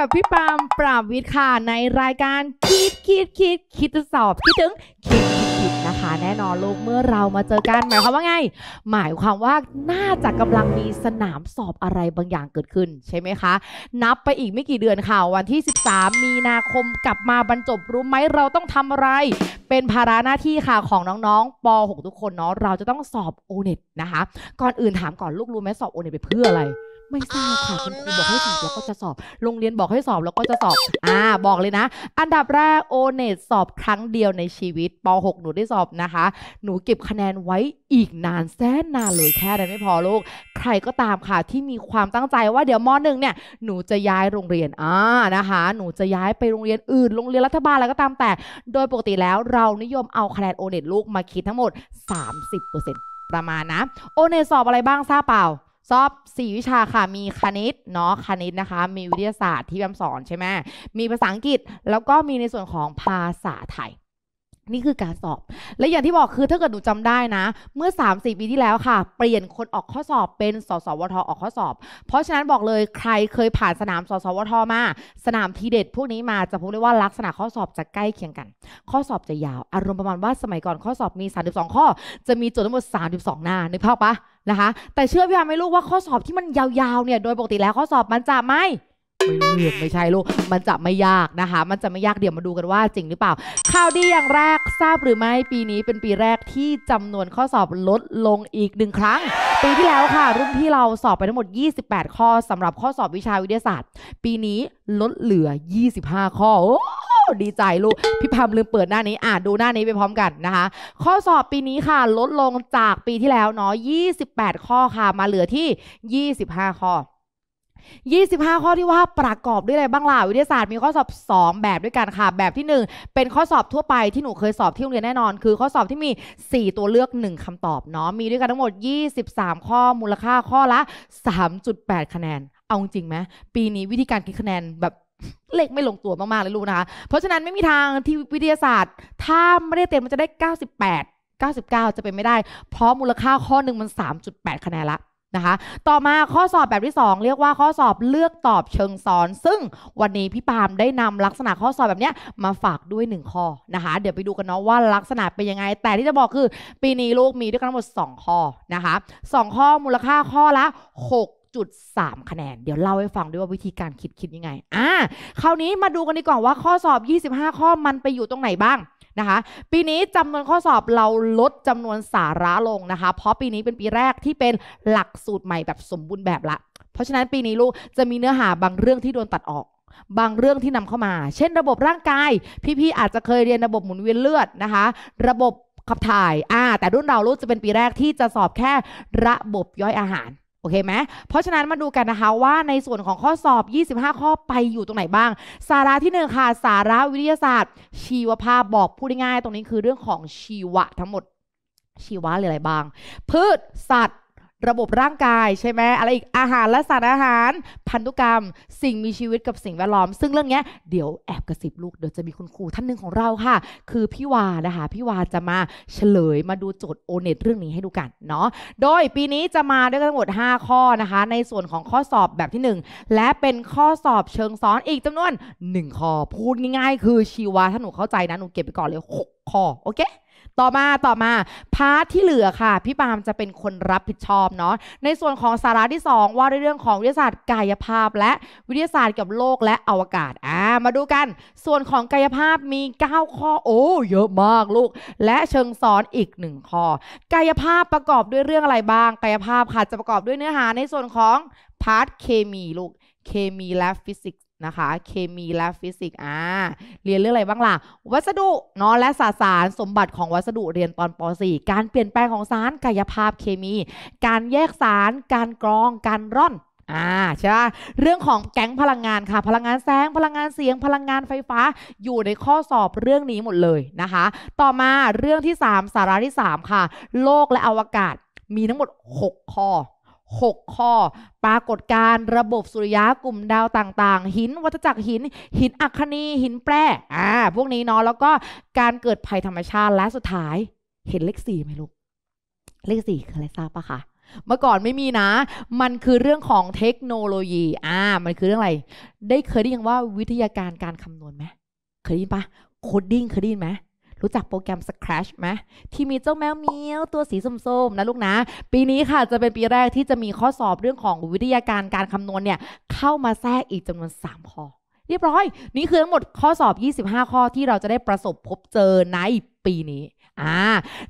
กับพี่ปามปราบวิทย์ค่ะในรายการคิดคิดคิดคิดสอบคิดถึงคิดคิดนะคะแน่นอนลูกเมื่อเรามาเจอกัน หมายความว่าไงหมายความว่าน่าจะกำลังมีสนามสอบอะไรบางอย่างเกิดขึ้น ใช่ไหมคะ นับไปอีกไม่กี่เดือนค่ะ วันที่ 13 มีนาคมกลับมาบรรจบ รู้ไหมเราต้องทำอะไร เป็นภาระหน้าที่ค่ะ ของน้องๆป .6 ทุกคนเนาะเราจะต้องสอบโอเน็ตนะคะ ก่อนอื่นถามก่อนลูกรู้ไหมสอบโอเน็ตไปเพื่ออะไรไม่ทราบค่ะคุณครูบอกให้สอบแล้วก็จะสอบโรงเรียนบอกให้สอบแล้วก็จะสอบอ่าบอกเลยนะ อันดับแรกโอเนตสอบครั้งเดียวในชีวิตป .6 หนูได้สอบนะคะ หนูเก็บคะแนนไว้อีกนานแสนนานเลยแค่นห้นไม่พอลูกใครก็ตามค่ะที่มีความตั้งใจว่าเดี๋ยวมหนึ่งเนี่ยหนูจะย้ายโรงเรียนอ่านะคะหนูจะย้ายไปโรงเรียนอื่นโรงเรียนรัฐบาลอะไรก็ตามแต่ โดยปกติแล้วเรานิยมเอาคะแนนโอเนตลูกมาคิดทั้งหมด 30%ประมาณนะโอเนตสอบอะไรบ้างทราบเปล่าสอบ 4 วิชาค่ะมีคณิตเนาะคณิตนะคะ มีวิทยาศาสตร์ที่แบมสอนใช่ไหมมีภาษาอังกฤษ แล้วก็มีในส่วนของภาษาไทย นี่คือการสอบ และอย่างที่บอกคือถ้าเกิดหนูจำได้นะ เมื่อ3 4ปี ที่แล้วค่ะ เปลี่ยนคนออกข้อสอบ เป็น สสวทออกข้อสอบ เพราะฉะนั้นบอกเลยใครเคยผ่านสนามสสวทมาสนามทีเด็ดพวกนี้มาจะพบได้ว่าลักษณะข้อสอบจะใกล้เคียงกัน ข้อสอบจะยาว อารมณ์ประมาณว่าสมัยก่อนข้อสอบมี 32 ข้อ จะมีโจทย์ทั้งหมด32หน้านึกภาพปะนะคะแต่เชื่อพี่วาไหมลูกว่าข้อสอบที่มันยาวๆเนี่ยโดยปกติแล้วข้อสอบมันจะไม่ ไม่เลือกไม่ใช่ลูกมันจะไม่ยากนะคะมันจะไม่ยากเดี๋ยวมาดูกันว่า จริงหรือเปล่าข่าวดีอย่างแรกทราบหรือไม่ปีนี้เป็นปีแรกที่จำนวนข้อสอบลดลงอีกหนึ่งครั้งปีที่แล้วค่ะรุ่นพี่เราสอบไปทั้งหมด 28 ข้อ สำหรับข้อสอบวิชาวิทยาศาสตร์ ปีนี้ลดเหลือ25ข้อดีใจลูกพี่พามลืมเปิดหน้านี้อ่านดูหน้านี้ไปพร้อมกันนะคะข้อสอบปีนี้ค่ะลดลงจากปีที่แล้วเนาะ 28 ข้อค่ะมาเหลือที่ 25 ข้อ 25 ข้อที่ว่าประกอบด้วยอะไรบ้างล่ะวิทยาศาสตร์มีข้อสอบ 2 แบบด้วยกันค่ะแบบที่ 1 เป็นข้อสอบทั่วไปที่หนูเคยสอบที่โรงเรียนแน่นอน คือข้อสอบที่มี 4 ตัวเลือก 1 คำตอบเนาะมีด้วยกันทั้งหมด 23 ข้อมูลค่าข้อละ 3.8 คะแนน เอาจริงไหมปีนี้วิธีการคิดคะแนนแบบเลขไม่ลงตัวมาก ๆ เลยลูกนะคะ เพราะฉะนั้นไม่มีทางที่วิทยาศาสตร์ ถ้าไม่ได้เต็มมันจะได้ 98 99 จะเป็นไม่ได้ เพราะมูลค่าข้อหนึ่งมัน 3.8 คะแนนละ นะคะ ต่อมาข้อสอบแบบที่ 2 เรียกว่าข้อสอบเลือกตอบเชิงซ้อน ซึ่งวันนี้พี่ปามได้นำลักษณะข้อสอบแบบนี้มาฝากด้วย 1 ข้อนะคะ เดี๋ยวไปดูกันเนาะว่าลักษณะเป็นยังไง แต่ที่จะบอกคือ ปีนี้ลูกมีด้วยกันทั้งหมด 2 ข้อนะคะ2ข้อมูลค่าข้อละ 6จุดสามคะแนนเดี๋ยวเล่าให้ฟังด้วยว่าวิธีการคิดคิดยังไงอ่าคราวนี้มาดูกันดีกว่าว่าข้อสอบ 25 ข้อมันไปอยู่ตรงไหนบ้างนะคะ ปีนี้จำนวนข้อสอบเราลดจำนวนสาระลงนะคะ เพราะปีนี้เป็นปีแรกที่เป็นหลักสูตรใหม่แบบสมบูรณ์แบบละ เพราะฉะนั้นปีนี้ลูกจะมีเนื้อหาบางเรื่องที่โดนตัดออก บางเรื่องที่นำเข้ามา เช่นระบบร่างกายพี่ๆอาจจะเคยเรียนระบบหมุนเวียนเลือดนะคะ ระบบขับถ่ายอ่าแต่รุ่นเรารุ่นจะเป็นปีแรกที่จะสอบแค่ระบบย่อยอาหารโอเคไหม เพราะฉะนั้นมาดูกันนะคะว่าในส่วนของข้อสอบ 25 ข้อไปอยู่ตรงไหนบ้าง สาระที่1ค่ะ สาระวิทยาศาสตร์ ชีวภาพบอกพูดง่ายๆตรงนี้คือเรื่องของชีวะทั้งหมดชีวะหรืออะไรบ้างพืชสัตว์ระบบร่างกายใช่ไหมอะไรอีกอาหารและสารอาหาร พันธุกรรม สิ่งมีชีวิตกับสิ่งแวดล้อม ซึ่งเรื่องนี้เดี๋ยวแอบกระซิบลูก เดี๋ยวจะมีคุณครูท่านหนึ่งของเราค่ะ คือพี่วานะคะ พี่วาจะมาเฉลยมาดูโจทย์โอเน็ตเรื่องนี้ให้ดูกันเนาะโดยปีนี้จะมาด้วยกันทั้งหมด 5 ข้อนะคะ ในส่วนของข้อสอบแบบที่ 1 และเป็นข้อสอบเชิงซ้อนอีกจำนวน1ข้อพูดง่ายๆคือชีวาถ้าหนูเข้าใจนะหนูเก็บไปก่อนเลย6ข้อโอเคต่อมาต่อมาพาร์ทที่เหลือค่ะพี่ปามจะเป็นคนรับผิดชอบเนาะในส่วนของสาระที่ 2 ว่าในเรื่องของวิทยาศาสตร์กายภาพและวิทยาศาสตร์กับโลกและอวกาศอ่ามาดูกันส่วนของกายภาพมี 9 ข้อโอ้เยอะมากลูก และเชิงสอนอีก 1 ข้อกายภาพประกอบด้วยเรื่องอะไรบ้างกายภาพค่ะจะประกอบด้วยเนื้อหาในส่วนของพาร์ทเคมีลูก เคมีและฟิสิกส์นะคะเคมีและฟิสิกส์อ่าเรียนเรื่องอะไรบ้างล่ะวัสดุเนาะและสสาร สมบัติของวัสดุเรียนตอนป .4 การเปลี่ยนแปลงของสารกายภาพเคมี การแยกสาร การกรองการร่อนอ่าใช่เรื่องของแก๊งพลังงานค่ะพลังงานแสงพลังงานเสียงพลังงานไฟฟ้า อยู่ในข้อสอบเรื่องนี้หมดเลยนะคะ ต่อมาเรื่องที่ 3 สาระที่ 3 ค่ะ โลกและอวกาศมีทั้งหมด 6 ข้อ6 ข้อ ปรากฏการระบบสุริยะกลุ่มดาวต่าง ๆ หิน วัฏจักรหิน หิน อัคนีหินแปรอ่าพวกนี้เนาะแล้วก็การเกิดภัยธรรมชาติและสุดท้าย เห็นเลขสี่ไหมลูก เลขสี่คืออะไรทราบปะคะเมื่อก่อนไม่มีนะ มันคือเรื่องของเทคโนโลยีอ่ามันคือเรื่องอะไรได้เคยได้ยินว่าวิทยาการการคำนวณไหมเคยได้ยินปะโคดดิ้งเคยได้ยินไหมรู้จักโปรแกรม Scratch ไหมที่มีเจ้าแมวเมียว ตัวสีส้มๆนะลูกนะ ปีนี้ค่ะจะเป็นปีแรกที่จะมีข้อสอบเรื่องของวิทยาการการคำนวณเนี่ย เข้ามาแทรกอีกจำนวน 3 ข้อ เรียบร้อย นี่คือทั้งหมดข้อสอบ 25 ข้อที่เราจะได้ประสบพบเจอในปีนี้อ่า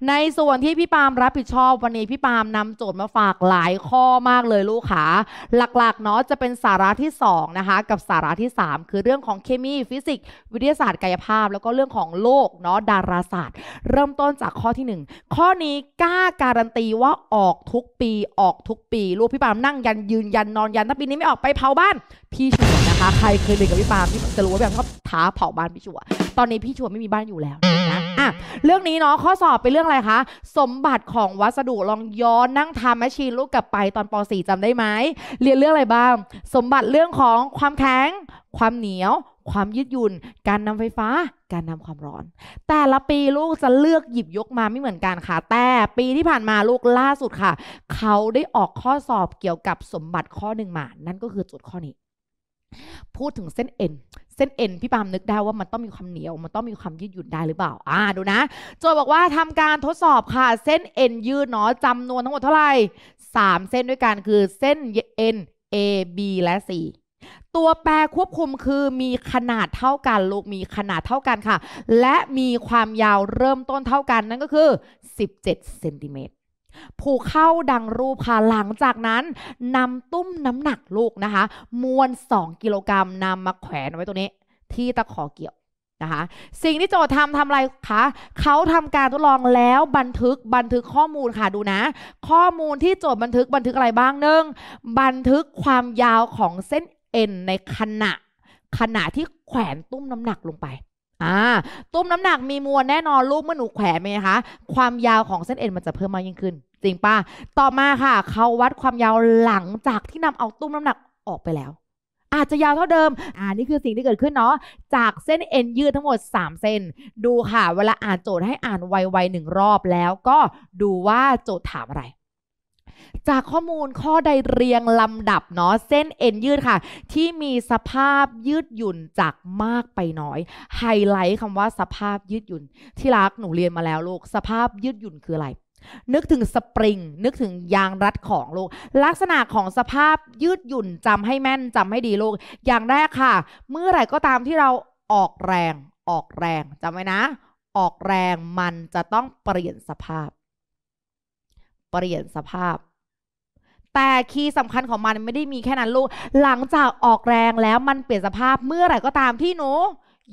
ในส่วนที่พี่ปามรับผิดชอบวันนี้พี่ปามนำโจทย์มาฝากหลายข้อมากเลยลูกค่ะหลักๆเนาะจะเป็นสาระที่2นะคะกับสาระที่ 3 คือเรื่องของเคมีฟิสิกส์วิทยาศาสตร์กายภาพแล้วก็เรื่องของโลกเนาะดาราศาสตร์ เริ่มต้นจากข้อที่ 1 ข้อนี้ กล้าการันตีว่าออกทุกปี ออกทุกปีลูกพี่ปามนั่งยันยืนยันนอนยันถ้าปีนี้ไม่ออกไปเผาบ้าน พี่ชัวนะคะใครเคยเรียนกับพี่ปามพี่จะรู้ว่าแบบชอบท้าเผาบ้านพี่ชัวตอนนี้พี่ชัวไม่มีบ้านอยู่แล้วนะเรื่องนี้เนาะข้อสอบเป็นเรื่องอะไรคะ สมบัติของวัสดุลองย้อนนั่งทำแมชชีนลูกกลับไปตอนป .4 จำได้ไหมเรียนเรื่องอะไรบ้าง สมบัติเรื่องของความแข็งความเหนียว ความยืดหยุ่นการนำไฟฟ้า การนำความร้อน แต่ละปีลูกจะเลือกหยิบยกมาไม่เหมือนกันค่ะแต่ปีที่ผ่านมาลูกล่าสุดค่ะเขาได้ออกข้อสอบเกี่ยวกับสมบัติข้อหนึ่งมา นั่นก็คือจุดข้อนี้พูดถึงเส้นเอ็นเส้นเอ็นพี่ปามนึกได้ว่ามันต้องมีความเหนียว มันต้องมีความยืดหยุ่นได้หรือเปล่า อ่าดูนะโจยบอกว่าทำการทดสอบค่ะ เส้นเอ็นยืดเนาะจำนวนทั้งหมดเท่าไหร่สามเส้นด้วยกันคือเส้นเอ็น A B และ C ตัวแปรควบคุมคือมีขนาดเท่ากันลูกมีขนาดเท่ากันค่ะ และมีความยาวเริ่มต้นเท่ากันนั่นก็คือ 17เซนติเมตรผูกเข้าดังรูปค่ะหลังจากนั้นนำตุ้มน้ำหนักลูกนะคะมวล2กิโลกรัมนำมาแขวนไว้ตรงนี้ที่ตะขอเกี่ยวนะคะ สิ่งที่โจทย์ทำทำอะไรคะเขาทำการทดลองแล้วบันทึกบันทึกข้อมูลค่ะดูนะ ข้อมูลที่โจทย์บันทึกบันทึกอะไรบ้างหนึ่งบันทึกความยาวของเส้นเอ็นในขณะ ขณะที่แขวนตุ้มน้ำหนักลงไปอ่าตุ้มน้ำหนักมีมวลแน่นอนรูปเมื่อหนูแขวนไหมคะความยาวของเส้นเอ็นมันจะเพิ่มมากยิ่งขึ้นจริงป่ะต่อมาค่ะเขาวัดความยาวหลังจากที่นำเอาตุ้มน้ำหนักออกไปแล้ว อาจจะยาวเท่าเดิมอ่านี่คือสิ่งที่เกิดขึ้นเนาะจากเส้นเอ็นยืดทั้งหมด3เส้น ดูค่ะ เวลาอ่านโจทย์ให้อ่านไวๆหนึ่งรอบแล้วก็ดูว่าโจทย์ถามอะไรจากข้อมูลข้อใดเรียงลำดับ เนาะเส้นเอ็นยืดค่ะ ที่มีสภาพยืดหยุ่นจากมากไปน้อย ไฮไลท์คำว่าสภาพยืดหยุ่น ที่รักหนูเรียนมาแล้วลูกสภาพยืดหยุ่นคืออะไร นึกถึงสปริงนึกถึงยางรัดของลูก ลักษณะของสภาพยืดหยุ่นจำให้แม่นจำให้ดีลูก อย่างแรกค่ะ เมื่อไหร่ก็ตามที่เราออกแรงออกแรงจำไว้นะ ออกแรงมันจะต้องเปลี่ยนสภาพเปลี่ยนสภาพแต่คีย์สำคัญของมันไม่ได้มีแค่นั้นลูก หลังจากออกแรงแล้วมันเปลี่ยนสภาพเมื่อไหร่ ก็ตามที่หนู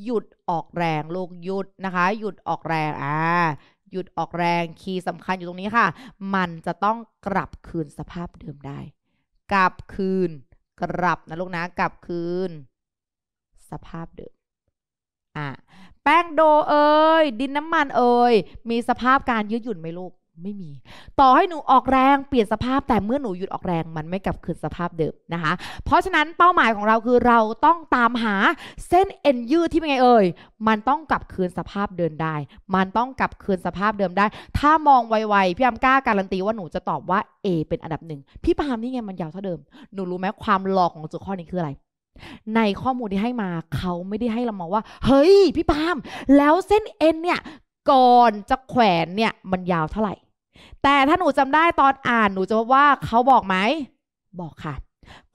หยุดออกแรงลูก หยุดนะคะ หยุดออกแรงอ่าหยุดออกแรงคีย์สำคัญอยู่ตรงนี้ค่ะ มันจะต้องกลับคืนสภาพเดิมได้ กลับคืน กลับนะลูกนะ กลับคืน สภาพเดิมอ่ะแป้งโดเอ้ยดินน้ำมันเอ้ยมีสภาพการยืดหยุ่นไหมลูกไม่มี ต่อให้หนูออกแรง เปลี่ยนสภาพ แต่เมื่อหนูหยุดออกแรง มันไม่กลับคืนสภาพเดิมนะคะ เพราะฉะนั้นเป้าหมายของเราคือเราต้องตามหาเส้นเอ็นยืดที่เป็นไงเอ่ย มันต้องกลับคืนสภาพเดินได้ มันต้องกลับคืนสภาพเดิมได้ ถ้ามองไวๆพี่อัมกล้าการันตีว่าหนูจะตอบว่า A เป็นอันดับหนึ่งพี่ปามนี่ไงมันยาวเท่าเดิม หนูรู้ไหมความหลอกของจุดข้อนี้คืออะไร ในข้อมูลที่ให้มาเขาไม่ได้ให้เรามาว่า เฮ้ยพี่ปา์มแล้วเส้นเอ็นเนี่ยก่อนจะแขวนเนี่ยมันยาวเท่าไหร่แต่ถ้าหนูจำได้ตอนอ่านหนูจะพบว่าเขาบอกไหมบอกค่ะ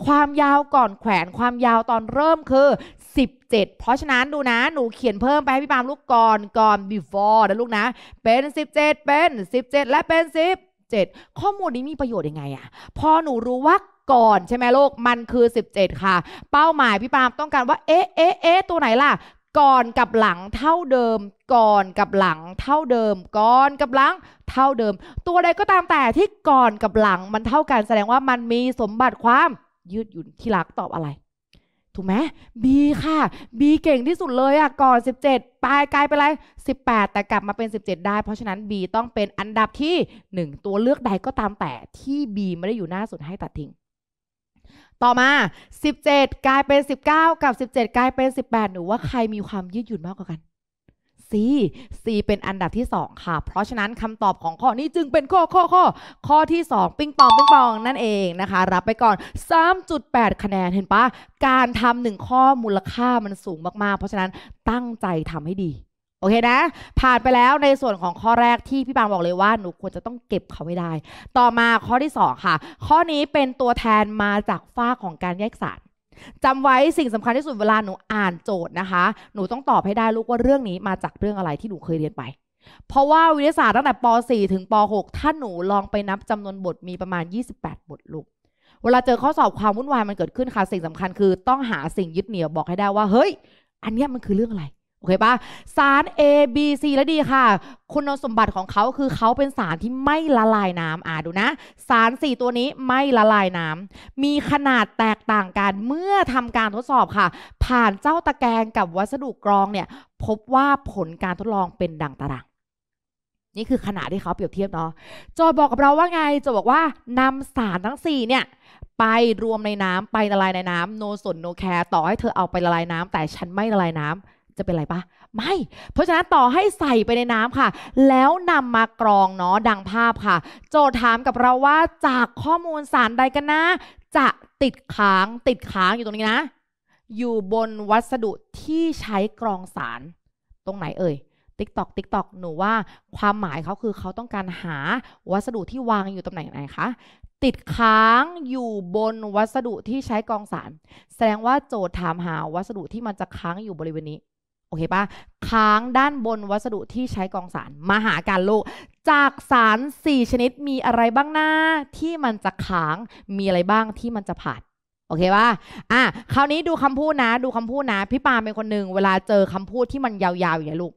ความยาวก่อนแขวนความยาวตอนเริ่มคือ 17 เพราะฉะนั้นดูนะ หนูเขียนเพิ่มไปให้พี่ปามลูกก่อนก่อน before นะลูกนะ เป็น 17 เป็น 17 และเป็น 17 ข้อมูลนี้มีประโยชน์ยังไงอะพอหนูรู้ว่าก่อนใช่ไหมลูกมันคือ 17 ค่ะ เป้าหมายพี่ปามต้องการว่า เอ๊ะเอ๊ะเอ๊ะตัวไหนล่ะก่อนกับหลังเท่าเดิม ก่อนกับหลัง เท่าเดิม ก่อนกับหลังเท่าเดิม ตัวใดก็ตามแต่ที่ก่อนกับหลังมันเท่ากันแสดงว่ามันมีสมบัติความยืดหยุ่นที่รักตอบอะไรถูกไหมบีค่ะบีเก่งที่สุดเลยอะก่อน17 ปลายกลายเป็นอะไร18 แต่กลับมาเป็น 17 ได้ เพราะฉะนั้นบีต้องเป็นอันดับที่ 1 ตัวเลือกใดก็ตามแต่ที่บีไม่ได้อยู่หน้าสุดให้ตัดทิ้งต่อมา 17 กลายเป็น 19 กับ 17 กลายเป็น 18 หนูว่าใครมีความยืดหยุ่นมากกว่ากัน C C เป็นอันดับที่2ค่ะ เพราะฉะนั้นคำตอบของข้อนี้จึงเป็นข้อ ข้อ ข้อ ข้อที่ 2ปิงปองปิงปองนั่นเองนะคะ รับไปก่อน 3.8 คะแนนเห็นปะการทำหนึ่งข้อมูลค่ามันสูงมากๆ เพราะฉะนั้นตั้งใจทำให้ดีโอเคนะ ผ่านไปแล้วในส่วนของข้อแรกที่พี่ปางบอกเลยว่า หนูควรจะต้องเก็บเขาไว้ได้ ต่อมาข้อที่ 2 ค่ะ ข้อนี้เป็นตัวแทนมาจากฝ้าของการแยกสารจำไว้สิ่งสำคัญที่สุดเวลาหนูอ่านโจทย์นะคะ หนูต้องตอบให้ได้ลูกว่าเรื่องนี้มาจากเรื่องอะไรที่หนูเคยเรียนไป เพราะว่าวิทยาศาสตร์ตั้งแต่ป .4 ถึงป .6 ถ้าหนูลองไปนับจำนวนบทมีประมาณ 28 บทลูกเวลาเจอข้อสอบความวุ่นวายมันเกิดขึ้นค่ะ สิ่งสำคัญคือต้องหาสิ่งยึดเหนี่ยวบอกให้ได้ว่าเฮ้ย อันนี้มันคือเรื่องอะไรโอเคปะสาร A B C และดีค่ะ คุณสมบัติของเขาคือเขาเป็นสารที่ไม่ละลายน้ำอ่าดูนะ สาร 4ตัวนี้ไม่ละลายน้ำมีขนาดแตกต่างกันเมื่อทำการทดสอบค่ะ ผ่านเจ้าตะแกรงกับวัสดุกรองเนี่ย พบว่าผลการทดลองเป็นดังตาราง นี่คือขนาดที่เขาเปรียบเทียบเนาะจอบอกกับเราว่าไงจอบอกว่านำสารทั้ง4เนี่ยไปรวมในน้ำไปละลายในน้ำโนสนโนแคร์ต่อให้เธอเอาไปละลายน้ำแต่ฉันไม่ละลายน้ำจะเป็นไรปะไม่ เพราะฉะนั้นต่อให้ใส่ไปในน้ำค่ะ แล้วนำมากรองเนาะดังภาพค่ะ โจทย์ถามกับเราว่าจากข้อมูลสารใดกันนะ จะติดค้างติดค้างอยู่ตรงนี้นะ อยู่บนวัสดุที่ใช้กรองสาร ตรงไหนเอ่ยติ๊กตอกติ๊กตอกหนูว่า ความหมายเขาคือเขาต้องการหาวัสดุที่วางอยู่ตำแหน่งไหนคะติดค้างอยู่บนวัสดุที่ใช้กรองสาร แสดงว่าโจทย์ถามหาวัสดุที่มันจะค้างอยู่บริเวณนี้โอเคปะค้างด้านบนวัสดุที่ใช้กองสารมาหาการลูก จากสาร 4 ชนิดมีอะไรบ้างนะที่มันจะค้างมีอะไรบ้างที่มันจะผ่านโอเคปะอ่ะคราวนี้ดูคำพูดนะ ดูคำพูดนะพี่ปาเป็นคนหนึ่งเวลาเจอคำพูดที่มันยาวๆอย่างลูก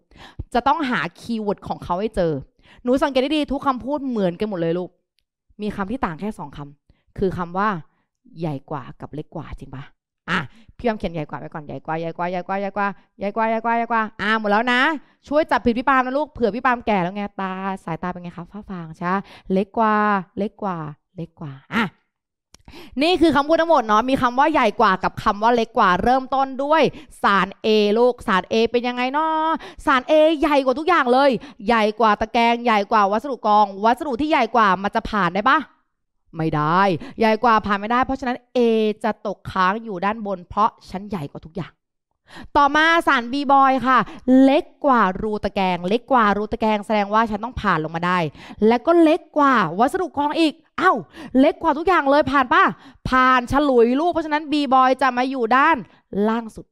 จะต้องหาคีย์เวิร์ดของเขาให้เจอ หนูสังเกตได้ดี ทุกคำพูดเหมือนกันหมดเลย ลูกมีคำที่ต่างแค่สองคำคือคำว่าใหญ่กว่ากับเล็กกว่าจริงปะอ่ะพี่ยอมเขียนใหญ่กว่าไว้ก่อนใหญ่กว่าใหญ่กว่าใหญ่กว่าใหญ่กว่าใหญ่กว่าใหญ่กว่าใหญ่กว่าอ่าหมดแล้วนะ ช่วยจับผิดพี่ปามนะลูกเผื่อพี่ปามแก่แล้วไงตาสายตาเป็นไงคะฟ้าฟางใช่เล็กกว่าเล็กกว่าเล็กกว่าอ่ะนี่คือคำพูดทั้งหมดเนาะมีคำว่าใหญ่กว่ากับคำว่าเล็กกว่าเริ่มต้นด้วย สาร A ลูกสาร A เป็นยังไงเนาะสาร A ใหญ่กว่าทุกอย่างเลย ใหญ่กว่าตะแกรงใหญ่กว่า วัสดุกองวัสดุที่ใหญ่กว่ามันจะผ่านได้ปะไม่ได้ใหญ่กว่าผ่านไม่ได้ เพราะฉะนั้น A จะตกค้างอยู่ด้านบนเพราะชั้นใหญ่กว่าทุกอย่าง ต่อมาสาร B บอยค่ะเล็กกว่ารูตะแกงเล็กกว่ารูตะแกงแสดงว่าฉันต้องผ่านลงมาได้ และก็เล็กกว่าวัสดุกองอีก เอ้า เล็กกว่าทุกอย่างเลยผ่านป่ะผ่านฉลุยลูกเพราะฉะนั้น B บอยจะมาอยู่ด้านล่างสุด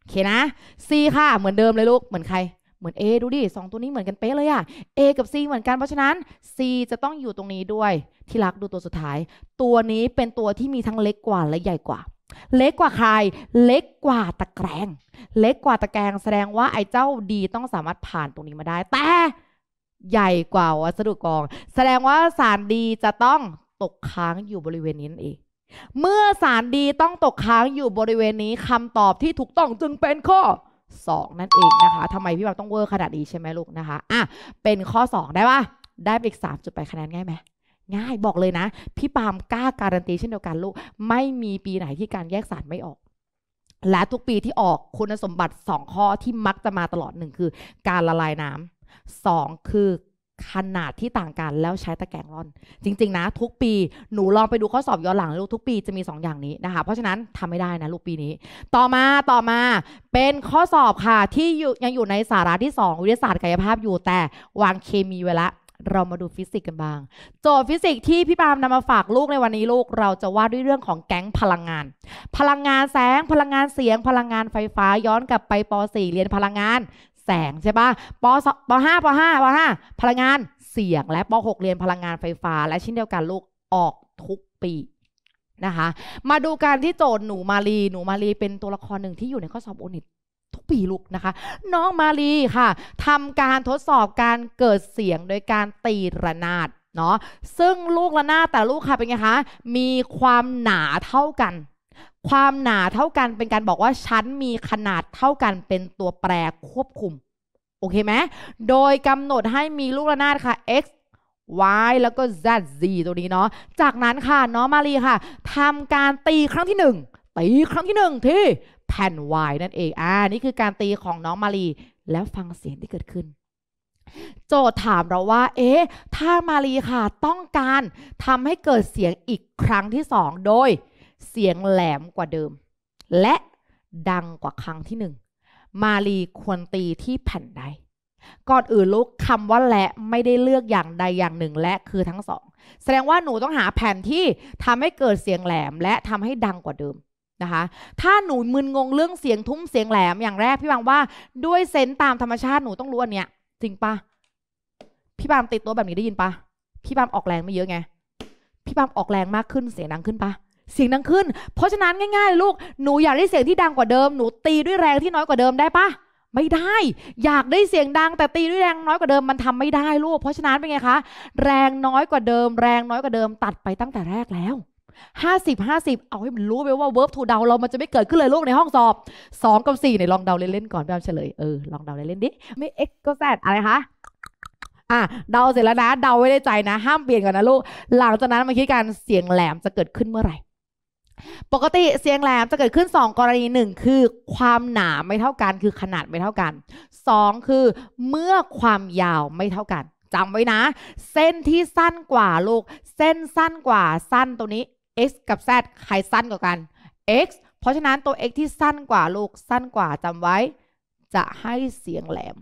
โอเคนะ C ค่ะเหมือนเดิมเลยลูกเหมือนใครเหมือน A ดูดิสองตัวนี้เหมือนกันเป๊ะเลยอะ A กับ C เหมือนกัน เพราะฉะนั้น C จะต้องอยู่ตรงนี้ด้วยที่รักดูตัวสุดท้าย ตัวนี้เป็นตัวที่มีทั้งเล็กกว่าและใหญ่กว่า เล็กกว่าใคร เล็กกว่าตะแกรง เล็กกว่าตะแกรง แสดงว่าไอ้เจ้าดีต้องสามารถผ่านตรงนี้มาได้ แต่ ใหญ่กว่าวัสดุกอง แสดงว่าสารดีจะต้องตกค้างอยู่บริเวณนี้นั่นเอง เมื่อสารดีต้องตกค้างอยู่บริเวณนี้คำตอบที่ถูกต้องจึงเป็นข้อสองนั่นเองนะคะทำไมพี่บอกต้องเวอร์ขนาดนี้ใช่ไหมลูกนะคะอ่ะเป็นข้อสองได้ปะได้ไปอีกสามจุดไปคะแนนง่ายไหมง่ายบอกเลยนะ พี่ปามกล้าการันตีเช่นเดียวกันลูกไม่มีปีไหนที่การแยกสารไม่ออก และทุกปีที่ออกคุณสมบัติ 2 ข้อที่มักจะมาตลอดหนึ่งคือ การละลายน้ำสองคือขนาดที่ต่างกันแล้วใช้ตะแกรงร่อน จริงๆ นะ ทุกปี หนูลองไปดูข้อสอบย้อนหลังลูกทุกปีจะมี 2 อย่างนี้นะคะ เพราะฉะนั้นทำไม่ได้นะ ลูกปีนี้ ต่อมาต่อมาเป็นข้อสอบค่ะที่ยังอยู่ในสาระที่ 2 วิทยาศาสตร์กายภาพอยู่ แต่วางเคมีไว้ละเรามาดูฟิสิกส์กันบ้าง โจทย์ฟิสิกส์ที่พี่ปามนำมาฝากลูกในวันนี้ลูก เราจะว่าด้วยเรื่องของแก๊งพลังงาน พลังงานแสงพลังงานเสียง พลังงานไฟฟ้าย้อนกลับไปป .4 เรียนพลังงาน แสงใช่ปะป .5 ป .5 ป .5 พลังงานเสียงและป .6 เรียนพลังงานไฟฟ้า และชิ้นเดียวกันลูกออกทุกปีนะคะมาดูการที่โจทย์หนูมาลี หนูมาลี เป็นตัวละครหนึ่งที่อยู่ในข้อสอบโอนิตทุกปีลูกนะคะน้องมาลีค่ะทำการทดสอบการเกิดเสียงโดยการตีระนาดเนาะซึ่งลูกระนาดแต่ลูกค่ะเป็นไงคะมีความหนาเท่ากัน ความหนาเท่ากันเป็นการบอกว่าชั้นมีขนาดเท่ากันเป็นตัวแปรควบคุมโอเคไหมโดยกำหนดให้มีลูกระนาดค่ะ x y แล้วก็ z z ตัวนี้เนาะจากนั้นค่ะน้องมารีค่ะทำการตีครั้งที่ 1 ตีครั้งที่1ที่แผ่นวายนั่นเอง อ่า นี่คือการตีของน้องมารี แล้วฟังเสียงที่เกิดขึ้น โจทย์ถามเราว่า เอ๊ะ ถ้ามารีค่ะต้องการทำให้เกิดเสียงอีกครั้งที่สองโดย เสียงแหลมกว่าเดิม และ ดังกว่าครั้งที่หนึ่งมารีควรตีที่แผ่นใด ก่อนอื่นลูกคำว่าและไม่ได้เลือกอย่างใดอย่างหนึ่งและคือทั้งสองแสดงว่าหนูต้องหาแผ่นที่ทำให้เกิดเสียงแหลม และทำให้ดังกว่าเดิมนะคะถ้าหนูมึนงงเรื่องเสียงทุ้มเสียงแหลมอย่างแรกพี่บางว่า ด้วยเซนต์ตามธรรมชาติหนูต้องรู้อันเนี้ยจริงปะพี่บางติดตัวแบบนี้ได้ยินปะพี่บางออกแรงไม่เยอะไงพี่บางออกแรงมากขึ้นเสียงดังขึ้นปะเสียงดังขึ้น เพราะฉะนั้นง่ายๆลูกหนูอยากได้เสียงที่ดังกว่าเดิมหนูตีด้วยแรงที่น้อยกว่าเดิมได้ปะไม่ได้อยากได้เสียงดังแต่ตีด้วยแรงน้อยกว่าเดิมมันทำไม่ได้ลูกเพราะฉะนั้นเป็นไงคะแรงน้อยกว่าเดิมแรงน้อยกว่าเดิมตัดไปตั้งแต่แรกแล้วหห้้าสิบาสิบเอาให้มันรู้ไปว่าเวิร์บทูเดาเรามันจะไม่เกิดขึ้นเลยลูกในห้องสอบสองกับ่เนี่ยลองเดาเล่นๆก่อนแบ่อเฉลย เออ ลองเดาเล่นๆดิ ไม่เอ็กก็แซดอะไรคะ อ่ะเดาเสร็จแล้วนะเดาไว้ในใจนะ ห้ามเปลี่ยนก่อนนะลูก หลังจากนั้นมาคิดกัน เสียงแหลมจะเกิดขึ้นเมื่อไหร่ ปกติเสียงแหลมจะเกิดขึ้น 2 กรณีหนึ่งคือความหนาไม่เท่ากัน คือขนาดไม่เท่ากัน2คือเมื่อความยาวไม่เท่ากันจำไว้นะ เส้นที่สั้นกว่าลูกเส้นสั้นกว่าสั้นตัวนี้ x กับ z ใครสั้นกว่ากัน x เพราะฉะนั้นตัว x ที่สั้นกว่าลูกสั้นกว่าจำไว้ จะให้เสียงแหลม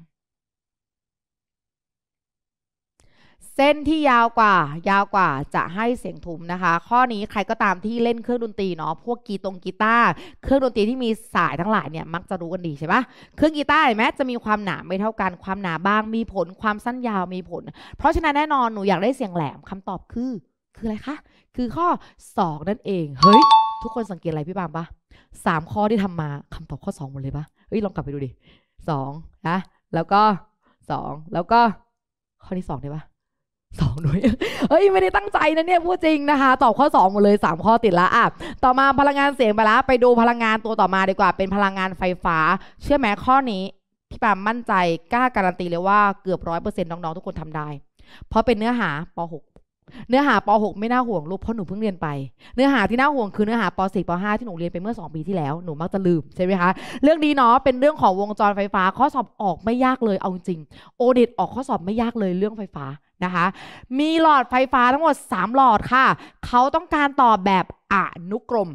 เส้นที่ยาวกว่ายาวกว่าจะให้เสียงทุ้มนะคะ ข้อนี้ใครก็ตามที่เล่นเครื่องดนตรีเนาะพวกกีตงกีตาร์เครื่องดนตรีที่มีสายทั้งหลายเนี่ยมักจะรู้กันดีใช่ปะเครื่องกีตาร์แม้จะมีความหนาไม่เท่ากันความหนาบ้างมีผลความสั้นยาวมีผล เพราะฉะนั้นแน่นอนหนูอยากได้เสียงแหลมคำตอบคือคืออะไรคะ คือข้อ 2 นั่นเอง เฮ้ย ทุกคนสังเกตอะไรพี่ปามปะสามข้อที่ทำมา คำตอบข้อ2หมดเลยปะเฮ้ย ลองกลับไปดูดิสองนะ แล้วก็ 2 แล้วก็ ข้อที่2ได้ปะสองด้วยเฮ้ย ไม่ได้ตั้งใจนะเนี่ยพูดจริงนะคะ ตอบข้อ2หมดเลย3 ข้อติดละอ่ะต่อมาพลังงานเสียงไปละ ไปดูพลังงานตัวต่อมาดีกว่า เป็นพลังงานไฟฟ้า เชื่อไหมข้อนี้ พี่ปามมั่นใจ กล้าการันตีเลยว่าเกือบร้อยเปอร์เซ็นต์น้องๆทุกคนทำได้ เพราะเป็นเนื้อหาป .6 เนื้อหาป .6 ไม่น่าห่วงลูกเพราะหนูเพิ่งเรียนไปเนื้อหาที่น่าห่วง คือเนื้อหาป .4 ป .5 ที่หนูเรียนไปเมื่อ 2 ปีที่แล้ว หนูมักจะลืมใช่ไหมคะเรื่องนี้เนาะเป็นเรื่องของวงจรไฟฟ้าข้อสอบออกไม่ยากเลยเอาจริงโอเดตออกข้อสอบไม่ยากเลยเรื่องไฟฟ้านะคะมีหลอดไฟฟ้าทั้งหมด 3 หลอดค่ะเขาต้องการตอบแบบอนุกรม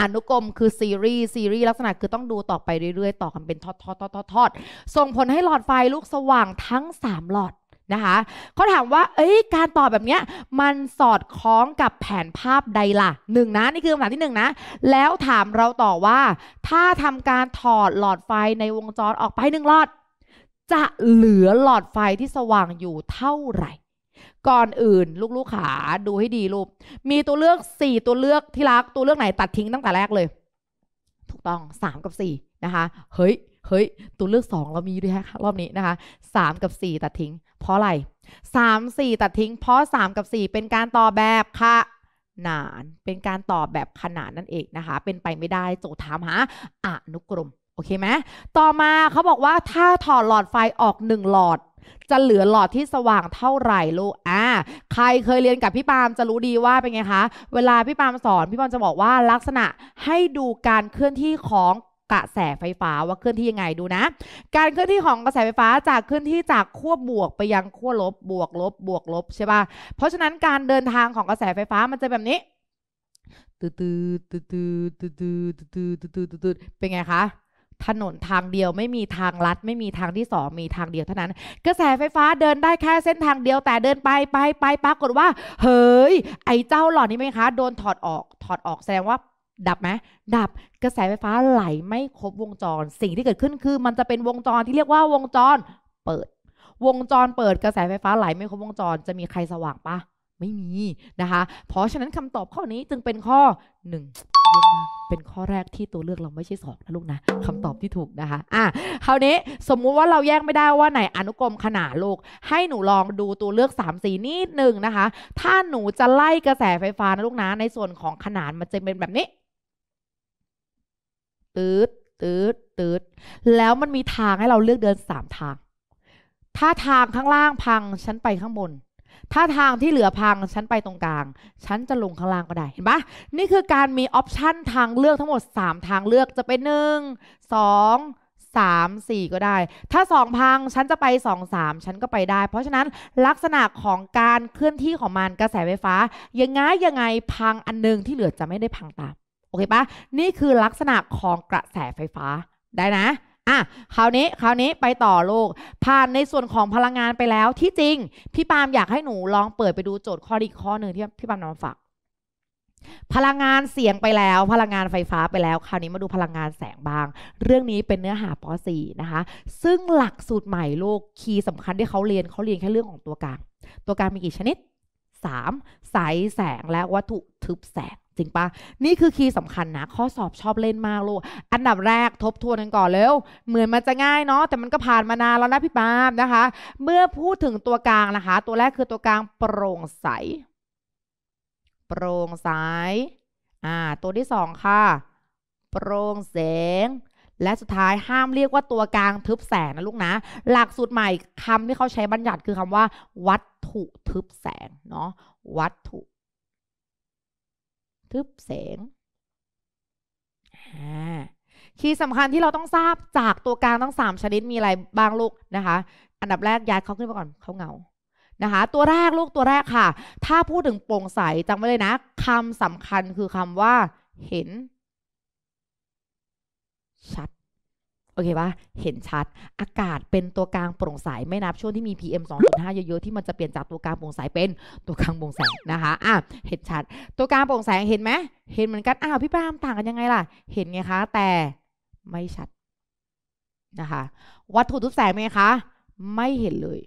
อนุกรมคือซีรีส์ซีรีส์ลักษณะคือต้องดูต่อไปเรื่อยๆ ต่อกันเป็นทอดๆๆ ๆ ส่งผลให้หลอดไฟลูกสว่างทั้ง 3 หลอดนะคะเขาถามว่า เอ้ย การตอบแบบเนี้ยมันสอดคล้องกับแผนภาพใดล่ะหนึ่งนะนี่คือคำถามที่หนึ่งนะ แล้วถามเราต่อว่า ถ้าทำการถอดหลอดไฟในวงจรออกไปหนึ่งหลอด จะเหลือหลอดไฟที่สว่างอยู่เท่าไหร่ ก่อนอื่นลูกๆขาดูให้ดีลูกมีตัวเลือก 4 ตัวเลือกที่รักตัวเลือกไหนตัดทิ้งตั้งแต่แรกเลย ถูกต้อง 3 กับ 4 นะคะ เฮ้ยเฮ้ยตัวเลือก 2 เรามีด้วยฮะรอบนี้นะคะ 3 กับ 4 ตัดทิ้ง เพราะอะไร 3 4 ตัดทิ้ง เพราะ 3 กับ 4 เป็นการต่อแบบค่ะ นาน เป็นการตอบแบบขนาดนั่นเองนะคะ เป็นไปไม่ได้โจทย์ถามหาอนุกรมโอเคไหมต่อมาเขาบอกว่าถ้าถอดหลอดไฟออก 1 หลอด จะเหลือหลอดที่สว่างเท่าไหร่ลูกอ่าใครเคยเรียนกับพี่ปามจะรู้ดีว่าเป็นไงคะเวลาพี่ปามสอนพี่ปามจะบอกว่าลักษณะให้ดูการเคลื่อนที่ของกระแสไฟฟ้าว่าเคลื่อนที่ยังไงดูนะ การเคลื่อนที่ของกระแสไฟฟ้าจากเคลื่อนที่จากขั้วบวกไปยังขั้วลบบวกลบ บวกลบใช่ป่ะเพราะฉะนั้นการเดินทางของกระแสไฟฟ้ามันจะแบบนี้ตืดตืดตืดตืดตืดตืดตืดตืดตืดเป็นไงคะถนนทางเดียวไม่มีทางลัดไม่มีทางที่สองมีทางเดียวเท่านั้น กระแสไฟฟ้าเดินได้แค่เส้นทางเดียวแต่เดินไปไปไปปรากฏว่า เฮ้ยไอ้เจ้าหล่อนี่ไหมคะโดนถอดออกถอดออกแสดงว่าดับไหมดับกระแสไฟฟ้าไหลไม่ครบวงจร สิ่งที่เกิดขึ้นคือมันจะเป็นวงจรที่เรียกว่าวงจรเปิด วงจรเปิดกระแสไฟฟ้าไหลไม่ครบวงจรจะมีใครสว่างปะไม่มีนะคะ เพราะฉะนั้นคำตอบข้อนี้จึงเป็นข้อ1นึ่งเป็นข้อแรกที่ตัวเลือกเราไม่ใช่สองนะลูกนะคำตอบที่ถูกนะคะอ่ะคราวนี้สมมุติว่าเราแยกไม่ได้ว่าไหนอนุกรมขนาดลูก ให้หนูลองดูตัวเลือก3สีนิดหนึ่งนะคะถ้าหนูจะไล่กระแสไฟฟ้านะลูกนะในส่วนของขนาดมันจะเป็นแบบนี้ตืดตืดตืดแล้วมันมีทางให้เราเลือกเดินสามทาง ถ้าทางข้างล่างพังฉันไปข้างบน ถ้าทางที่เหลือพังฉันไปตรงกลาง ฉันจะลงข้างล่างก็ได้เห็นปะนี่คือการมีออปชันทางเลือกทั้งหมด 3 ทางเลือกจะเป็นหนึ่งสองสามสี่ก็ได้ ถ้าสองพังฉันจะไปสองสามฉันก็ไปได้ เพราะฉะนั้นลักษณะของการเคลื่อนที่ของมันกระแสไฟฟ้า ยังไงยังไงพังอันนึงที่เหลือจะไม่ได้พังตามโอเคปะนี่คือลักษณะของกระแสไฟฟ้าได้นะอ่ะคราวนี้คราวนี้ไปต่อลูกผ่านในส่วนของพลังงานไปแล้วที่จริงพี่ปามอยากให้หนูลองเปิดไปดูโจทย์ข้อดีข้อหนึ่งที่พี่ปามนำมาฝากพลังงานเสียงไปแล้ว พลังงานไฟฟ้าไปแล้วคราวนี้มาดูพลังงานแสงบาง เรื่องนี้เป็นเนื้อหาป .4 นะคะ ซึ่งหลักสูตรใหม่โลกคีย์สำคัญที่เขาเรียนเขาเรียนแค่เรื่องของตัวกลางตัวกลางมีกี่ชนิด 3. สายแสงและวัตถุทึบแสงจริงปะนี่คือคีย์สำคัญนะข้อสอบชอบเล่นมากลูกอันดับแรกทบทวนกันก่อนเร็วเหมือนมันจะง่ายเนาะแต่มันก็ผ่านมานานแล้วนะพี่ปามนะคะเมื่อพูดถึงตัวกลางนะคะ ตัวแรกคือตัวกลางโปร่งใส โปร่งใสอ่าตัวที่สองค่ะโปร่งแสง และสุดท้ายห้ามเรียกว่าตัวกลางทึบแสงนะลูกนะ หลักสูตรใหม่คำที่เขาใช้บัญญัติคือคำว่า วัตถุทึบแสงเนาะวัตถุึบแสงคีย์สำคัญที่เราต้องทราบจากตัวกลางทั้ง 3 ชนิดมีอะไรบางลูกนะคะ อันดับแรกย้ายเขาขึ้นมาก่อนเขาเงา นะคะตัวแรกลูกตัวแรกค่ะถ้าพูดถึงโปร่งใสจำไว้เลยนะคำสำคัญคือคำว่าเห็นชัดโอเคปะเห็นชัด อากาศเป็นตัวกลางโปร่งใส ไม่นับช่วงที่มี PM 2.5 เยอะๆ ที่มันจะเปลี่ยนจากตัวกลางโปร่งใสเป็นตัวกลางโปร่งแสงนะคะอ่ะเห็นชัด ตัวกลางโปร่งแสงเห็นไหมเห็นเหมือนกัน อ้าว พี่ปามต่างกันยังไงล่ะ เห็นไงคะ แต่ไม่ชัดนะคะ วัตถุทุกแสงไหมคะ ไม่เห็นเลย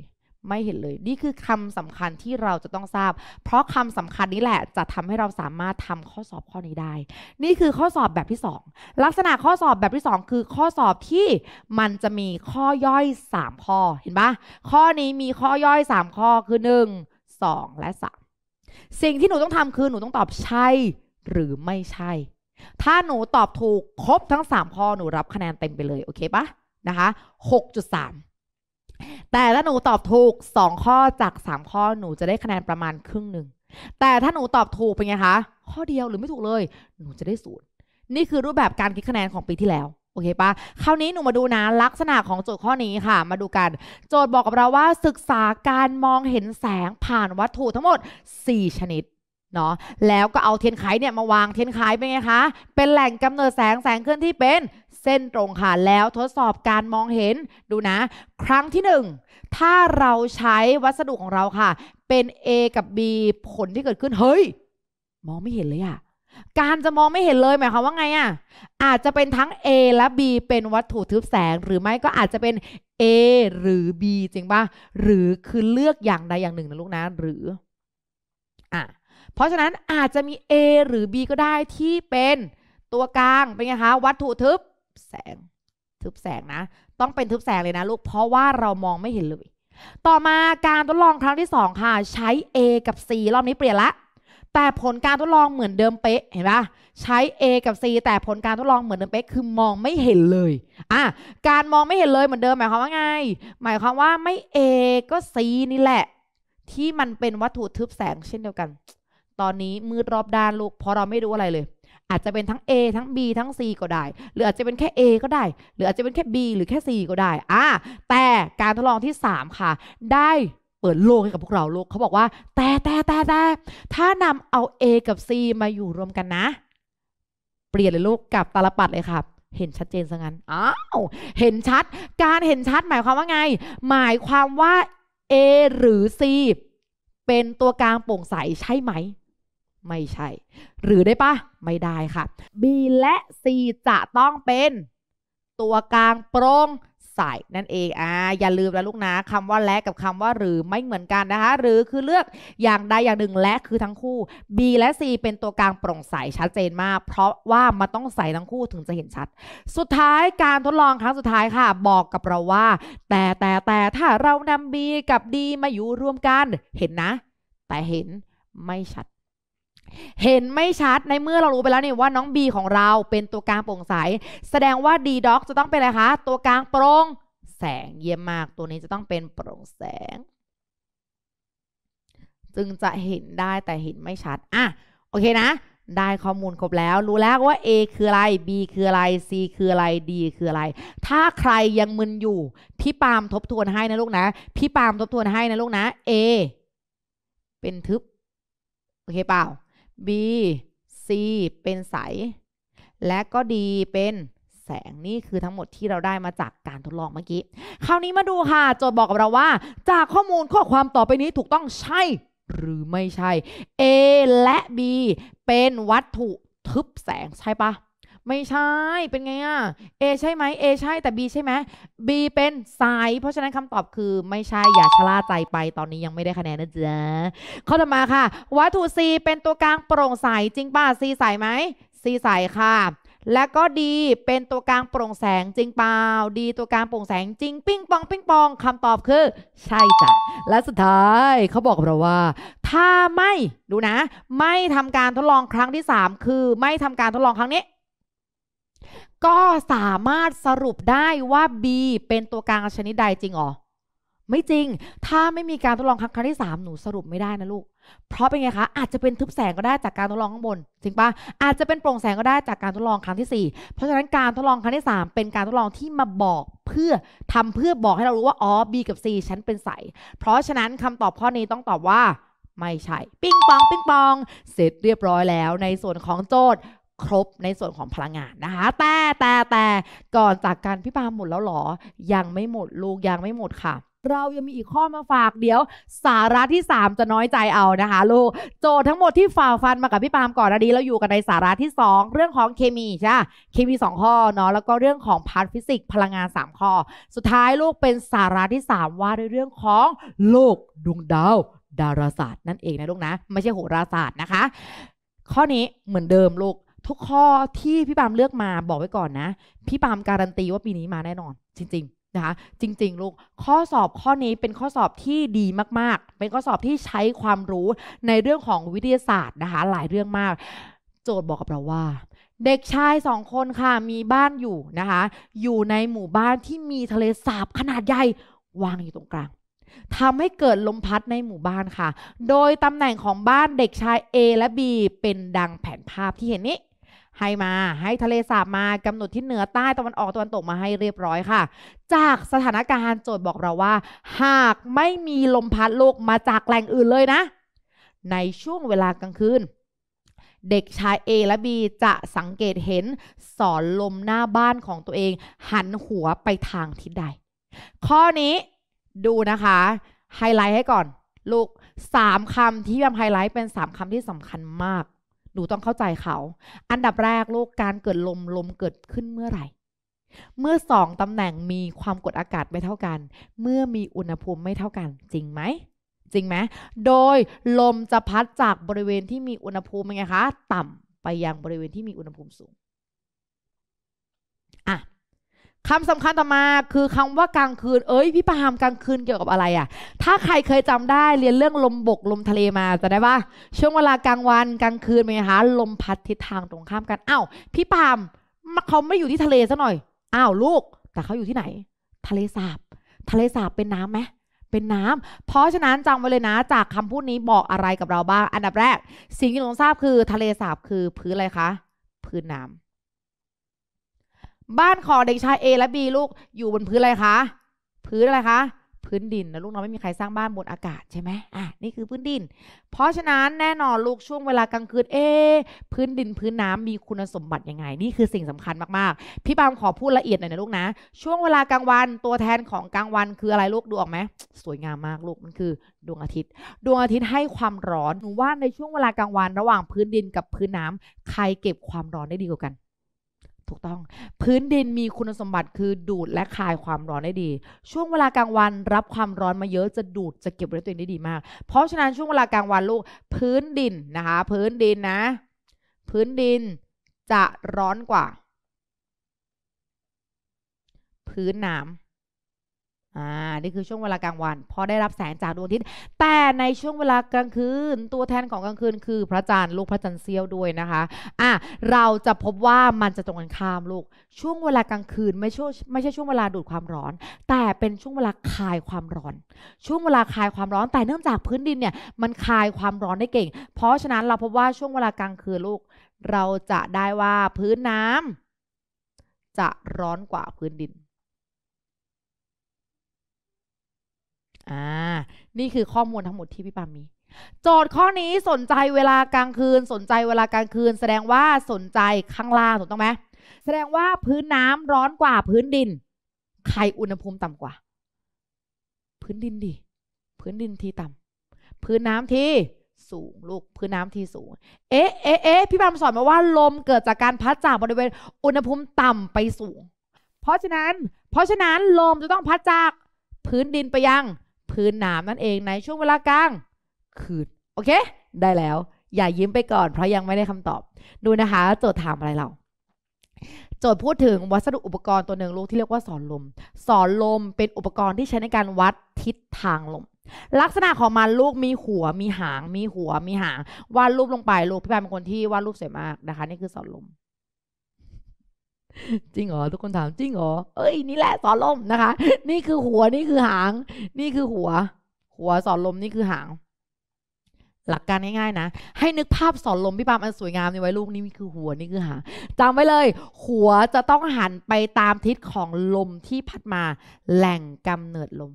ไม่เห็นเลย นี่คือคำสำคัญที่เราจะต้องทราบ เพราะคำสำคัญนี้แหละจะทำให้เราสามารถทำข้อสอบข้อนี้ได้ นี่คือข้อสอบแบบที่ 2 ลักษณะข้อสอบแบบที่ 2 คือข้อสอบที่มันจะมีข้อย่อย 3 ข้อ เห็นปะข้อนี้มีข้อย่อย 3 ข้อคือ 1 2 และ 3 สิ่งที่หนูต้องทำคือหนูต้องตอบใช่ หรือไม่ใช่ ถ้าหนูตอบถูกครบทั้ง 3 ข้อหนูรับคะแนนเต็มไปเลย โอเคปะนะคะ6.3แต่ถ้าหนูตอบถูก 2 ข้อจาก 3 ข้อหนูจะได้คะแนนประมาณครึ่งหนึ่งแต่ถ้าหนูตอบถูกเป็นไงคะ ข้อเดียวหรือไม่ถูกเลยหนูจะได้ศูนย์นี่คือรูปแบบการคิดคะแนนของปีที่แล้วโอเคปะคราวนี้หนูมาดูนะลักษณะของโจทย์ข้อนี้ค่ะมาดูกัน โจทย์บอกกับเราว่าศึกษาการมองเห็นแสงผ่านวัตถุทั้งหมด 4 ชนิดเนาะแล้วก็เอาเทียนไขเนี่ยมาวางเทียนไขเป็นไงคะเป็นแหล่งกำเนิดแสงแสงเคลื่อนที่เป็นเส้นตรงค่ะแล้วทดสอบการมองเห็นดูนะครั้งที่ 1 ถ้าเราใช้วัสดุของเราค่ะเป็น A กับ B ผลที่เกิดขึ้นเฮ้ย มองไม่เห็นเลยอะการจะมองไม่เห็นเลยหมายความว่าไงอะอาจจะเป็นทั้ง A และ B เป็นวัตถุทึบแสง หรือไม่ก็อาจจะเป็น A หรือ B จริงปะหรือคือเลือกอย่างใดอย่างหนึ่งนะลูกนะ หรืออ่ะเพราะฉะนั้นอาจจะมี A หรือ B ก็ได้ที่เป็นตัวกลางเป็นไงคะวัตถุทึบแสง ทึบแสงนะ ต้องเป็นทึบแสงเลยนะลูก เพราะว่าเรามองไม่เห็นเลย ต่อมาการทดลองครั้งที่2ค่ะ ใช้ A กับ C รอบนี้เปลี่ยนละ แต่ผลการทดลองเหมือนเดิมเป๊ะ เห็นปะใช้ A กับ C แต่ผลการทดลองเหมือนเดิมเป๊ะ คือมองไม่เห็นเลย อ่ะ การมองไม่เห็นเลยเหมือนเดิมหมายความว่าไง หมายความว่าไม่ A ก็ C นี่แหละ ที่มันเป็นวัตถุทึบแสงเช่นเดียวกัน ตอนนี้มืดรอบด้านลูกเพราะเราไม่รู้อะไรเลยอาจจะเป็นทั้ง A ทั้ง B ทั้ง C ก็ได้หรืออาจจะเป็นแค่ A ก็ได้ หรืออาจจะเป็นแค่ B หรือแค่ C ก็ได้อ่าแต่การทดลองที่ 3 ค่ะ ได้เปิดโลกให้กับพวกเราโลกเขาบอกว่า แต่แต่แต่แต่ถ้านำเอา A กับ C มาอยู่รวมกันนะ เปลี่ยนเลยลูกกับตาลปัดเลยค่ะเห็นชัดเจนซะงั้น อ้าว เห็นชัด การเห็นชัดหมายความว่าไง หมายความว่า A หรือ C เป็นตัวกลางโปร่งใสใช่ไหมไม่ใช่ หรือได้ปะไม่ได้ค่ะ B และ C จะต้องเป็นตัวกลางโปร่งใสนั่นเองอ่าอย่าลืมนะลูกนะคำว่าและกับคำว่า หรือไม่เหมือนกันนะคะหรือคือเลือกอย่างใด อย่างหนึ่งและคือทั้งคู่ B และ C เป็นตัวกลางโปร่งใสชัดเจนมาก เพราะว่ามันต้องใสทั้งคู่ถึงจะเห็นชัด สุดท้ายการทดลองครั้งสุดท้ายค่ะ บอกกับเราว่า แต่แต่แต่ถ้าเรานำ B กับ D มาอยู่รวมกันเห็นนะแต่เห็นไม่ชัดเห็นไม่ชัดในเมื่อเรารู้ไปแล้วนี่ว่าน้อง B ของเราเป็นตัวกลางโปร่งใส แสดงว่า D ด็อกจะต้องเป็นอะไรคะ ตัวกลางโปร่งแสงเยี่ยมมากตัวนี้จะต้องเป็นโปร่งแสงจึงจะเห็นได้แต่เห็นไม่ชัดอ่ะโอเคนะ ได้ข้อมูลครบแล้ว รู้แล้วว่า A คืออะไร B คืออะไร C คืออะไร D คืออะไร ถ้าใครยังมึนอยู่ พี่ปามทบทวนให้นะลูก นะ พี่ปามทบทวนให้นะลูกนะ A เป็นทึบโอเคเปล่า B C เป็นใส และก็ D เป็นแสงนี่คือทั้งหมดที่เราได้มาจากการทดลองเมื่อกี้ คราวนี้มาดูค่ะโจทย์บอกกับเราว่า จากข้อมูลข้อความต่อไปนี้ถูกต้องใช่หรือไม่ใช่ A และ B เป็นวัตถุทึบแสงใช่ปะไม่ใช่ เป็นไงอ่ะ A ใช่ไหม A ใช่ แต่ B ใช่ไหม B เป็นสายเพราะฉะนั้นคำตอบคือ ไม่ใช่ อย่าชะล่าใจไป ตอนนี้ยังไม่ได้คะแนนนะจ๊ะข้อต่อมาค่ะ วัตถุ C เป็นตัวกลางโปร่งใสจริงป่ะ C ใสไหม C ใสค่ะ และก็ดีเป็นตัวกลางโปร่งแสงจริงเปล่าดีตัวกลางโปร่งแสงจริงปิ้งปองปิ้งปอง คำตอบคือ ใช่จ้ะ และสุดท้ายเขาบอกเราว่า ถ้าไม่ดูนะ ไม่ทำการทดลองครั้งที่ 3 คือ ไม่ทำการทดลองครั้งนี้ก็สามารถสรุปได้ว่า B เป็นตัวกลางชนิดใดจริงหรอไม่จริง ถ้าไม่มีการทดลองครั้งที่ 3 หนูสรุปไม่ได้นะลูก เพราะเป็นไงคะ อาจจะเป็นทึบแสงก็ได้จากการทดลองข้างบนจริงปะอาจจะเป็นโปร่งแสงก็ได้จากการทดลองครั้งที่ 4 เพราะฉะนั้นการทดลองครั้งที่ 3 เป็นการทดลองที่มาบอก เพื่อทำเพื่อบอกให้เรารู้ว่าอ๋อ B กับ C ฉันเป็นใสเพราะฉะนั้นคำตอบข้อนี้ต้องตอบว่า ไม่ใช่ปิ้งปองปิ้งปองเสร็จเรียบร้อยแล้วในส่วนของโจทย์ครบในส่วนของพลังงานนะคะแต่แต่แต่ก่อนจากการพี่ปาหมดแล้วหรอยังไม่หมดลูกยังไม่หมดค่ะ เรายังมีอีกข้อมาฝากเดี๋ยว สาระที่ 3 จะน้อยใจเอานะคะลูกโจทย์ทั้งหมดที่ฝ่าฟันมากับพี่ปามก่อนอะดี้เราอยู่กันในสาระที่ 2 เรื่องของเคมีใช่เคมี 2 ข้อเนาะแล้วก็เรื่องของพาร์ทฟิสิกส์พลังงาน3ข้อสุดท้ายลูกเป็นสาระที่ 3 ว่าด้วยเรื่องของโลกดวงดาวดาราศาสตร์ นั่นเองนะลูกนะไม่ใช่โหราศาสตร์นะคะ ข้อนี้เหมือนเดิมลูกทุกข้อที่พี่ปามเลือกมาบอกไว้ก่อนนะพี่ปามการันตีว่าปีนี้มาแน่นอนจริงๆนะคะจริง ๆลูกข้อสอบข้อนี้เป็นข้อสอบที่ดีมาก ๆ เป็นข้อสอบที่ใช้ความรู้ในเรื่องของวิทยาศาสตร์นะคะ หลายเรื่องมาก โจทย์บอกกับเราว่า เด็กชายสองคนค่ะมีบ้านอยู่นะคะอยู่ในหมู่บ้านที่มีทะเลสาบขนาดใหญ่ วางอยู่ตรงกลางทำให้เกิดลมพัดในหมู่บ้านค่ะ โดยตำแหน่งของบ้านเด็กชาย A และ B เป็นดังแผนภาพที่เห็นนี้ให้มาให้ทะเลสาบมากำหนดที่เหนือใต้ตะวันออกตะวันตกมาให้เรียบร้อยค่ะ จากสถานการณ์โจทย์บอกเราว่า หากไม่มีลมพัดโลกมาจากแหล่งอื่นเลยนะ ในช่วงเวลากลางคืนเด็กชาย A และ B จะสังเกตเห็นสอนลมหน้าบ้านของตัวเอง หันหัวไปทางทิศใด ข้อนี้ดูนะคะ ไฮไลท์ให้ก่อน ลูก 3คำที่ยำไฮไลท์เป็น 3คำที่สำคัญมากนูต้องเข้าใจเขา อันดับแรกโรคการเกิดลมลมเกิดขึ้นเมื่อไหร่ เมื่อสองตำแหน่งมีความกดอากาศไม่เท่ากัน เมื่อมีอุณหภูมิไม่เท่ากัน จริงไหมจริงไหมโดยลมจะพัดจากบริเวณที่มีอุณหภูมิไงคะ ต่ำไปยังบริเวณที่มีอุณหภูมิสูงอ่ะคำสำคัญต่อมาคือคำว่ากลางคืน เอ้ยพี่ปามกลางคืนเกี่ยวกับอะไรอะ่ะ ถ้าใครเคยจำได้เรียนเรื่องลมบก ลมทะเลมาจะได้ว่าช่วงเวลากลางวันกลางคืนไหมคะลมพัดทิศทางตรงข้ามกัน อ้าวพี่ปาล์มเขาไม่อยู่ที่ทะเลซะหน่อย อ้าวลูก แต่เขาอยู่ที่ไหน ทะเลสาบทะเลสาบเป็นน้ำไหมเป็นน้ำ เพราะฉะนั้นจำไว้เลยนะจากคำพูดนี้บอกอะไรกับเราบ้างอันดับแรก สิ่งที่หนูทราบคือทะเลสาบคือพื้นอะไรคะพื้นน้ำบ้านของเด็กชาย A และ B ลูกอยู่บนพื้นอะไรคะพื้นอะไรคะพื้นดินนะลูกน้องไม่มีใครสร้างบ้านบนอากาศใช่ไหมอ่ะนี่คือพื้นดิน เพราะฉะนั้นแน่นอนลูกช่วงเวลากลางคืนเอพื้นดินพื้นน้ำ มีคุณสมบัติยังไง นี่คือสิ่งสำคัญมากๆพี่ปามขอพูดละเอียดหน่อยนะลูกนะช่วงเวลากลางวันตัวแทนของกลางวันคืออะไรลูกดูออกไหมสวยงามมากลูกมันคือ ดวงอาทิตย์ ดวงอาทิตย์ให้ความร้อนหนูว่าในช่วงเวลากลางวัน ระหว่างพื้นดินกับพื้นน้ำ ใครเก็บความร้อนได้ดีกว่ากันถูกต้องพื้นดินมีคุณสมบัติคือดูดและคายความร้อนได้ดี ช่วงเวลากลางวันรับความร้อนมาเยอะจะดูดจะเก็บไว้ในตัวเองได้ดีมาก เพราะฉะนั้นช่วงเวลากลางวันลูกพื้นดินนะคะพื้นดินนะ พื้นดินจะร้อนกว่า พื้นน้ำอ่า นี่คือช่วงเวลากลางวันพอได้รับแสงจากดวงอาทิตย์แต่ในช่วงเวลากลางคืนตัวแทนของกลางคืนคือ พระจันทร์ลูกพระจันทร์เซียวด้วยนะคะอ่ะเราจะพบว่ามันจะตรงกันข้ามลูก ช่วงเวลากลางคืนไม่ใช่ไม่ใช่ช่วงเวลาดูดความร้อน แต่เป็นช่วงเวลาคายความร้อน ช่วงเวลาคายความร้อน แต่เนื่องจากพื้นดินเนี่ยมันคายความร้อนได้เก่ง เพราะฉะนั้นเราพบว่าช่วงเวลากลางคืนลูก เราจะได้ว่าพื้นน้ำ จะร้อนกว่าพื้นดิน่านี่คือข้อมูลทั้งหมดที่พี่ปามีโจทย์ข้อนี้สนใจเวลากลางคืนสนใจเวลากลางคืน แสดงว่าสนใจข้างล่างถูกต้องไหมแสดงว่าพื้นน้ำร้อนกว่าพื้นดินใครอุณหภูมิต่ำกว่า พื้นดินดิพื้นดินที่ต่ำ พื้นน้ำที่สูงลูกพื้นน้ำที่สูง เอ๊ะเอ๊ะเอ๊ะพี่บามสอนมาว่าลมเกิดจากการพัดจากบริเวณอุณหภูมิต่ำไปสูง เพราะฉะนั้น เพราะฉะนั้นลมจะต้องพัดจากพื้นดินไปยังพื้นน้ำนั่นเองในช่วงเวลากลางคืนโอเคได้แล้ว อย่ายิ้มไปก่อนเพราะยังไม่ได้คำตอบ ดูนะคะ โจทย์ถามอะไรเราโจทย์พูดถึงวัสดุอุปกรณ์ตัวหนึ่งลูกที่เรียกว่าสอนลมสอนลมเป็นอุปกรณ์ที่ใช้ในการวัดทิศทางลม ลักษณะของมันลูกมีหัวมีหาง มีหัวมีหางวาดรูปลงไปลูกพี่แปมเป็นคนที่วาดรูปสวยมากนะคะ นี่คือสอนลมจริงเหรอทุกคนถามจริงเหรอเอ้ยนี่แหละสอนลมนะคะ นี่คือหัวนี่คือหาง นี่คือหัว หัวสอนลมนี่คือหาง หลักการง่ายๆนะให้นึกภาพสอนลมพี่ปามันสวยงามในไว้ลูกนี่คือหัวนี่คือหางจำไว้เลย หัวจะต้องหันไปตามทิศของลมที่พัดมา แหล่งกำเนิดลม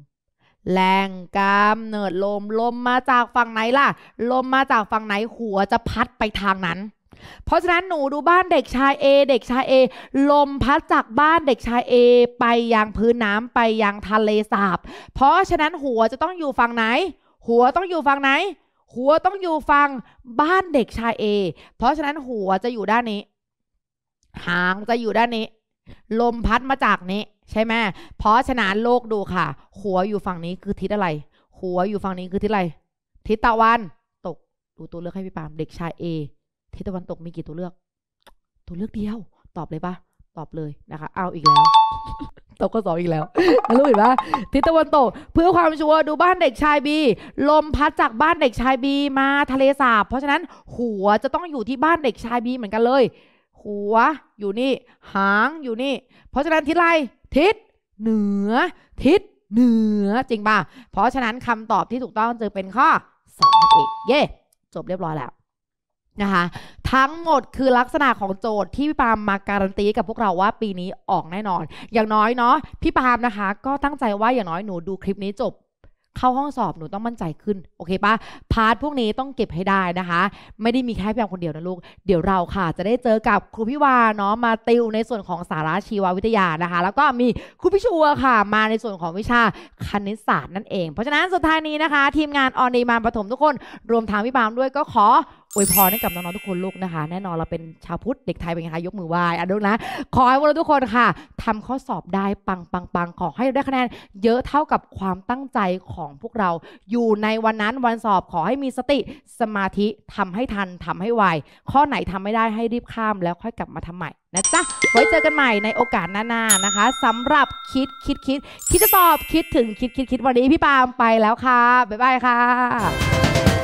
แรงกำเนิดลม ลมมาจากฝั่งไหนล่ะ ลมมาจากฝั่งไหน หัวจะพัดไปทางนั้นเพราะฉะนั้นหนูดูบ้านเด็กชาย A เด็กชาย A ลมพัดจากบ้านเด็กชาย A ไปยังพื้นน้ำไปยังทะเลสาบ เพราะฉะนั้นหัวจะต้องอยู่ฝั่งไหน หัวต้องอยู่ฝั่งไหน หัวต้องอยู่ฝั่งบ้านเด็กชาย A เพราะฉะนั้นหัวจะอยู่ด้านนี้ หางจะอยู่ด้านนี้ ลมพัดมาจากนี้ ใช่ไหมเพราะฉะนั้นโลกดูค่ะ หัวอยู่ฝั่งนี้คือทิศอะไร หัวอยู่ฝั่งนี้คือทิศอะไรทิศตะวัน ตกดูตัวเลือกให้พี่ปามเด็กชาย A ทิศตะวันตกมีกี่ตัวเลือกตัวเลือกเดียว ตอบเลยปะตอบเลยนะคะ เอาอีกแล้ว ตกก็สองอีกแล้วรู้เห็นปะทิศตะวันตก เพื่อความชัวร์ดูบ้านเด็กชายบีลมพัดจากบ้านเด็กชายบีมาทะเลสาบ เพราะฉะนั้น หัวจะต้องอยู่ที่บ้านเด็กชายบีเหมือนกันเลย หัวอยู่นี่ หางอยู่นี่ เพราะฉะนั้นทิศอะไรทิศเหนือ ทิศเหนือจริงป่ะเพราะฉะนั้นคำตอบที่ถูกต้องจะเป็นข้อสองนั่นเองเย่จบเรียบร้อยแล้วนะคะทั้งหมดคือลักษณะของโจทย์ที่พี่ปามมาการันตีกับพวกเราว่าปีนี้ออกแน่นอน อย่างน้อยเนาะพี่ปามนะคะ ก็ตั้งใจว่าอย่างน้อยหนูดูคลิปนี้จบ เข้าห้องสอบหนูต้องมั่นใจขึ้นโอเคปะพาร์ทพวกนี้ต้องเก็บให้ได้นะคะ ไม่ได้มีแค่พี่ปามคนเดียวนะลูก เดี๋ยวเราค่ะ จะได้เจอกับครูพิวาเนาะมาติว ในส่วนของสาระชีววิทยานะคะ แล้วก็มีครูพิชัวค่ะมาในส่วนของวิชาคณิตศาสตร์นั่นเอง เพราะฉะนั้นสุดท้ายนี้นะคะทีมงานออนดีมานปฐมทุกคน รวมทางพี่ปามด้วยก็ขออวยพรให้กับน้องๆทุกคนลูกนะคะ แน่นอนเราเป็นชาวพุทธเด็กไทยเป็นไงคะยกมือไหว้อ่ะดูนะ ขอให้พวกเราทุกคนค่ะ ทำข้อสอบได้ปังปังปังขอให้ได้คะแนนเยอะเท่ากับความตั้งใจของพวกเรา อยู่ในวันนั้นวันสอบขอให้มีสติสมาธิทำให้ทันทำให้ไวข้อไหนทำไม่ได้ให้รีบข้ามแล้วค่อยกลับมาทำใหม่นะจ๊ะไว้เจอกันใหม่ในโอกาสหน้าๆนะคะ สำหรับคิดคิดคิดคิดจะตอบคิดถึงคิดคิดคิดวันนี้พี่ปามไปแล้วค่ะบ๊ายบายค่ะ